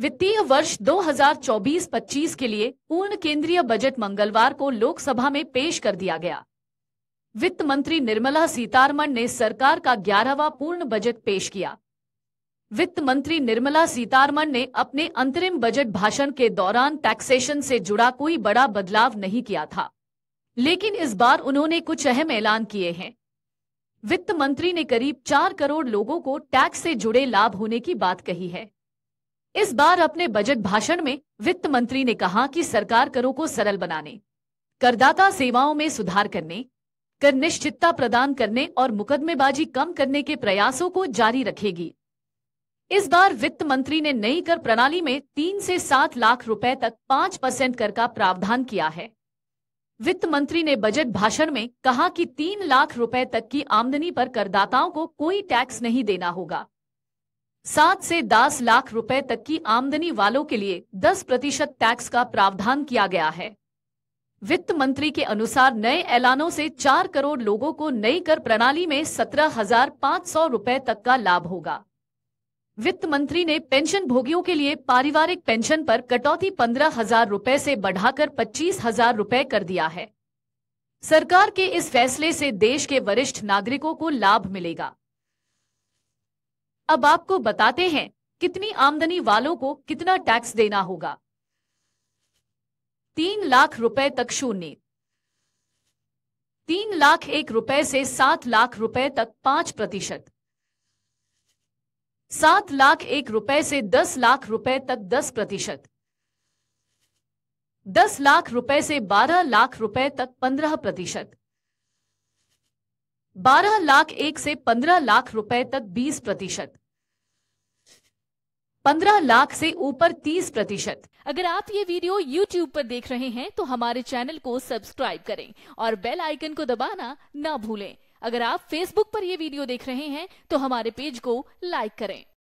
वित्तीय वर्ष 2024-25 के लिए पूर्ण केंद्रीय बजट मंगलवार को लोकसभा में पेश कर दिया गया वित्त मंत्री निर्मला सीतारमण ने सरकार का ग्यारहवा पूर्ण बजट पेश किया वित्त मंत्री निर्मला सीतारमण ने अपने अंतरिम बजट भाषण के दौरान टैक्सेशन से जुड़ा कोई बड़ा बदलाव नहीं किया था लेकिन इस बार उन्होंने कुछ अहम ऐलान किए हैं वित्त मंत्री ने करीब चार करोड़ लोगों को टैक्स से जुड़े लाभ होने की बात कही है इस बार अपने बजट भाषण में वित्त मंत्री ने कहा कि सरकार करों को सरल बनाने करदाता सेवाओं में सुधार करने कर निश्चितता प्रदान करने और मुकदमेबाजी कम करने के प्रयासों को जारी रखेगी इस बार वित्त मंत्री ने नई कर प्रणाली में तीन से सात लाख रुपए तक पांच परसेंट कर का प्रावधान किया है वित्त मंत्री ने बजट भाषण में कहा कि तीन लाख रुपए तक की आमदनी पर करदाताओं को कोई टैक्स नहीं देना होगा सात से दस लाख रुपए तक की आमदनी वालों के लिए दस प्रतिशत टैक्स का प्रावधान किया गया है वित्त मंत्री के अनुसार नए ऐलानों से चार करोड़ लोगों को नई कर प्रणाली में सत्रह हजार पाँच सौ रुपए तक का लाभ होगा वित्त मंत्री ने पेंशन भोगियों के लिए पारिवारिक पेंशन पर कटौती पंद्रह हजार रूपए से बढ़ाकर पच्चीस हजार रूपए कर दिया है सरकार के इस फैसले से देश के वरिष्ठ नागरिकों को लाभ मिलेगा अब आपको बताते हैं कितनी आमदनी वालों को कितना टैक्स देना होगा तीन लाख रुपए तक शून्य तीन लाख एक रुपए से सात लाख रुपए तक पांच प्रतिशत सात लाख एक रुपए से दस लाख रुपए तक दस प्रतिशत दस लाख रुपए से बारह लाख रुपए तक पंद्रह प्रतिशत बारह लाख एक से पंद्रह लाख रुपए तक बीस प्रतिशत पंद्रह लाख से ऊपर तीस प्रतिशत अगर आप ये वीडियो YouTube पर देख रहे हैं तो हमारे चैनल को सब्सक्राइब करें और बेल आइकन को दबाना ना भूलें अगर आप Facebook पर यह वीडियो देख रहे हैं तो हमारे पेज को लाइक करें